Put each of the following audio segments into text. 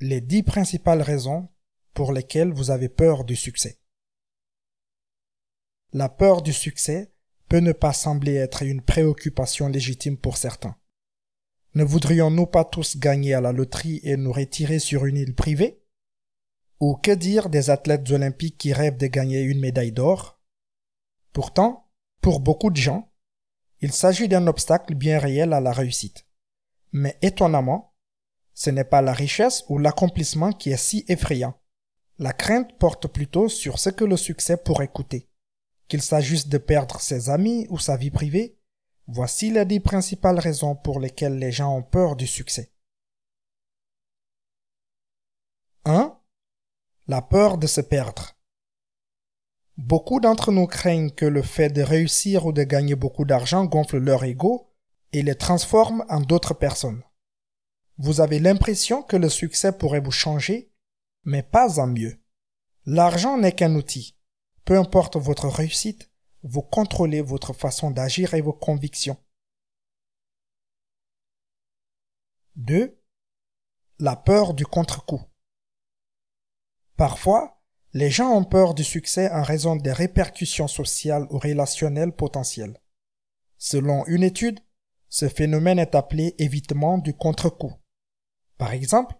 les 10 principales raisons pour lesquelles vous avez peur du succès. La peur du succès peut ne pas sembler être une préoccupation légitime pour certains. Ne voudrions-nous pas tous gagner à la loterie et nous retirer sur une île privée Ou que dire des athlètes olympiques qui rêvent de gagner une médaille d'or Pourtant, pour beaucoup de gens, il s'agit d'un obstacle bien réel à la réussite. Mais étonnamment, ce n'est pas la richesse ou l'accomplissement qui est si effrayant. La crainte porte plutôt sur ce que le succès pourrait coûter. Qu'il s'agisse de perdre ses amis ou sa vie privée, voici les dix principales raisons pour lesquelles les gens ont peur du succès. 1. La peur de se perdre. Beaucoup d'entre nous craignent que le fait de réussir ou de gagner beaucoup d'argent gonfle leur ego et les transforme en d'autres personnes. Vous avez l'impression que le succès pourrait vous changer, mais pas en mieux. L'argent n'est qu'un outil. Peu importe votre réussite, vous contrôlez votre façon d'agir et vos convictions. 2. La peur du contre-coup. Parfois, les gens ont peur du succès en raison des répercussions sociales ou relationnelles potentielles. Selon une étude, ce phénomène est appelé évitement du contre-coup. Par exemple,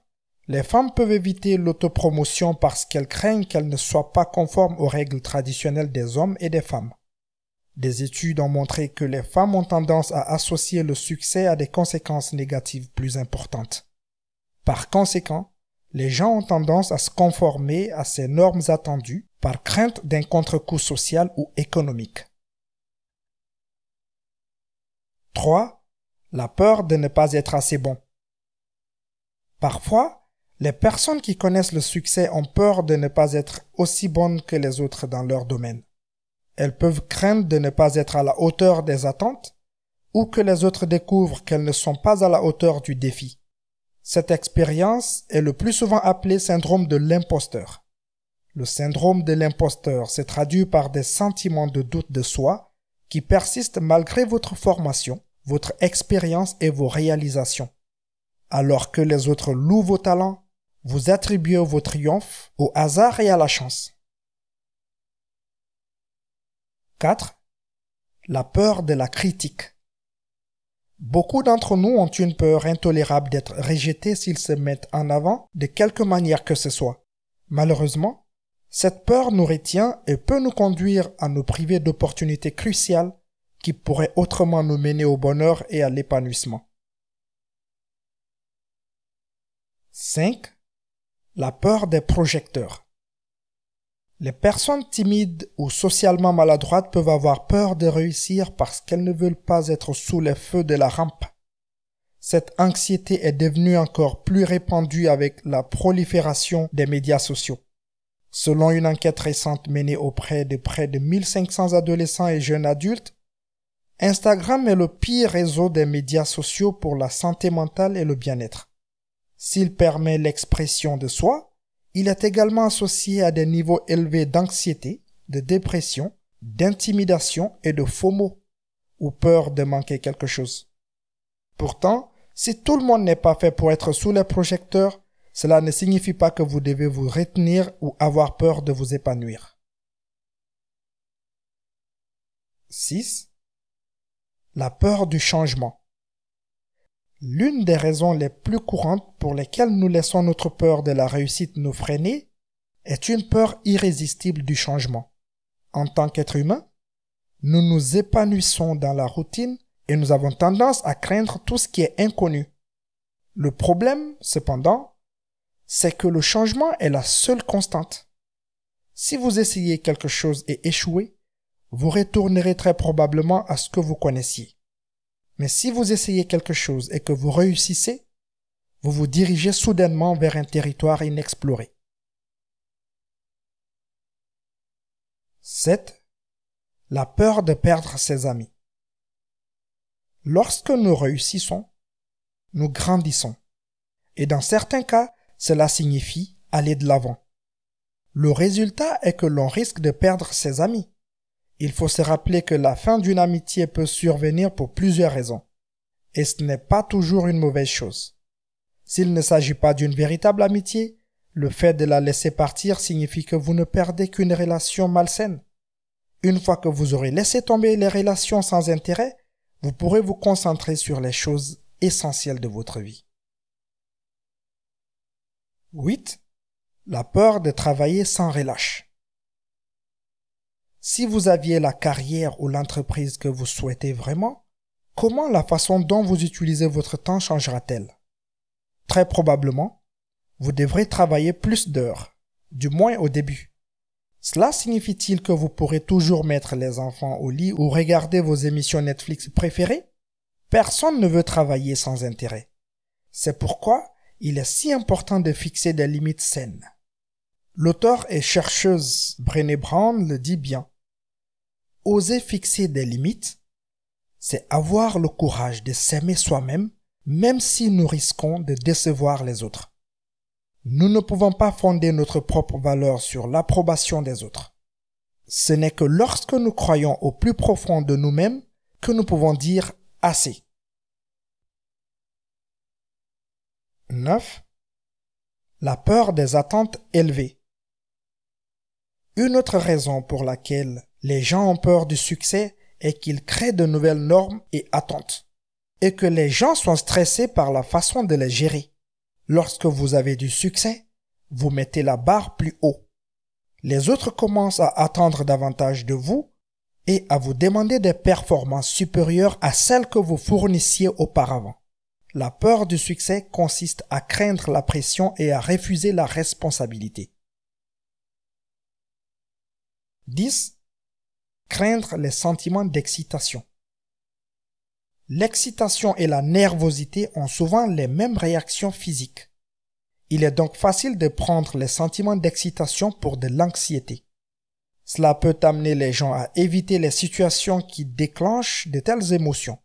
les femmes peuvent éviter l'autopromotion parce qu'elles craignent qu'elles ne soient pas conformes aux règles traditionnelles des hommes et des femmes. Des études ont montré que les femmes ont tendance à associer le succès à des conséquences négatives plus importantes. Par conséquent, les gens ont tendance à se conformer à ces normes attendues par crainte d'un contre-coup social ou économique. 3. La peur de ne pas être assez bon. Parfois, les personnes qui connaissent le succès ont peur de ne pas être aussi bonnes que les autres dans leur domaine. Elles peuvent craindre de ne pas être à la hauteur des attentes ou que les autres découvrent qu'elles ne sont pas à la hauteur du défi. Cette expérience est le plus souvent appelée syndrome de l'imposteur. Le syndrome de l'imposteur se traduit par des sentiments de doute de soi qui persistent malgré votre formation, votre expérience et vos réalisations alors que les autres louent vos talents, vous attribuez vos triomphes au hasard et à la chance. 4. La peur de la critique. Beaucoup d'entre nous ont une peur intolérable d'être rejetés s'ils se mettent en avant de quelque manière que ce soit. Malheureusement, cette peur nous retient et peut nous conduire à nous priver d'opportunités cruciales qui pourraient autrement nous mener au bonheur et à l'épanouissement. 5. La peur des projecteurs. Les personnes timides ou socialement maladroites peuvent avoir peur de réussir parce qu'elles ne veulent pas être sous les feux de la rampe. Cette anxiété est devenue encore plus répandue avec la prolifération des médias sociaux. Selon une enquête récente menée auprès de près de 1500 adolescents et jeunes adultes, Instagram est le pire réseau des médias sociaux pour la santé mentale et le bien-être. S'il permet l'expression de soi, il est également associé à des niveaux élevés d'anxiété, de dépression, d'intimidation et de mots, ou peur de manquer quelque chose. Pourtant, si tout le monde n'est pas fait pour être sous les projecteurs, cela ne signifie pas que vous devez vous retenir ou avoir peur de vous épanouir. 6. La peur du changement. L'une des raisons les plus courantes pour lesquelles nous laissons notre peur de la réussite nous freiner est une peur irrésistible du changement. En tant qu'être humain, nous nous épanouissons dans la routine et nous avons tendance à craindre tout ce qui est inconnu. Le problème, cependant, c'est que le changement est la seule constante. Si vous essayez quelque chose et échouez, vous retournerez très probablement à ce que vous connaissiez. Mais si vous essayez quelque chose et que vous réussissez, vous vous dirigez soudainement vers un territoire inexploré. 7. La peur de perdre ses amis. Lorsque nous réussissons, nous grandissons. Et dans certains cas, cela signifie aller de l'avant. Le résultat est que l'on risque de perdre ses amis. Il faut se rappeler que la fin d'une amitié peut survenir pour plusieurs raisons, et ce n'est pas toujours une mauvaise chose. S'il ne s'agit pas d'une véritable amitié, le fait de la laisser partir signifie que vous ne perdez qu'une relation malsaine. Une fois que vous aurez laissé tomber les relations sans intérêt, vous pourrez vous concentrer sur les choses essentielles de votre vie. 8. La peur de travailler sans relâche si vous aviez la carrière ou l'entreprise que vous souhaitez vraiment, comment la façon dont vous utilisez votre temps changera-t-elle Très probablement, vous devrez travailler plus d'heures, du moins au début. Cela signifie-t-il que vous pourrez toujours mettre les enfants au lit ou regarder vos émissions Netflix préférées Personne ne veut travailler sans intérêt. C'est pourquoi il est si important de fixer des limites saines. L'auteur et chercheuse Brené Brown le dit bien. Oser fixer des limites, c'est avoir le courage de s'aimer soi-même, même si nous risquons de décevoir les autres. Nous ne pouvons pas fonder notre propre valeur sur l'approbation des autres. Ce n'est que lorsque nous croyons au plus profond de nous-mêmes que nous pouvons dire assez. 9. La peur des attentes élevées. Une autre raison pour laquelle les gens ont peur du succès et qu'ils créent de nouvelles normes et attentes. Et que les gens sont stressés par la façon de les gérer. Lorsque vous avez du succès, vous mettez la barre plus haut. Les autres commencent à attendre davantage de vous et à vous demander des performances supérieures à celles que vous fournissiez auparavant. La peur du succès consiste à craindre la pression et à refuser la responsabilité. 10 craindre les sentiments d'excitation. L'excitation et la nervosité ont souvent les mêmes réactions physiques. Il est donc facile de prendre les sentiments d'excitation pour de l'anxiété. Cela peut amener les gens à éviter les situations qui déclenchent de telles émotions.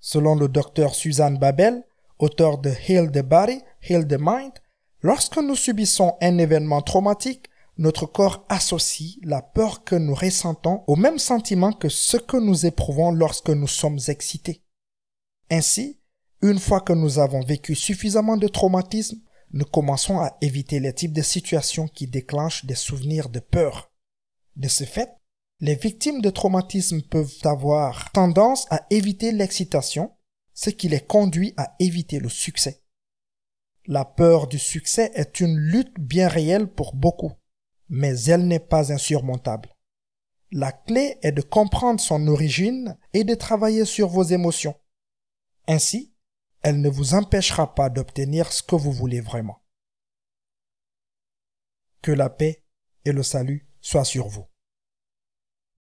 Selon le docteur Suzanne Babel, auteur de Heal the Body, Heal the Mind, lorsque nous subissons un événement traumatique, notre corps associe la peur que nous ressentons au même sentiment que ce que nous éprouvons lorsque nous sommes excités. Ainsi, une fois que nous avons vécu suffisamment de traumatismes, nous commençons à éviter les types de situations qui déclenchent des souvenirs de peur. De ce fait, les victimes de traumatismes peuvent avoir tendance à éviter l'excitation, ce qui les conduit à éviter le succès. La peur du succès est une lutte bien réelle pour beaucoup mais elle n'est pas insurmontable. La clé est de comprendre son origine et de travailler sur vos émotions. Ainsi, elle ne vous empêchera pas d'obtenir ce que vous voulez vraiment. Que la paix et le salut soient sur vous.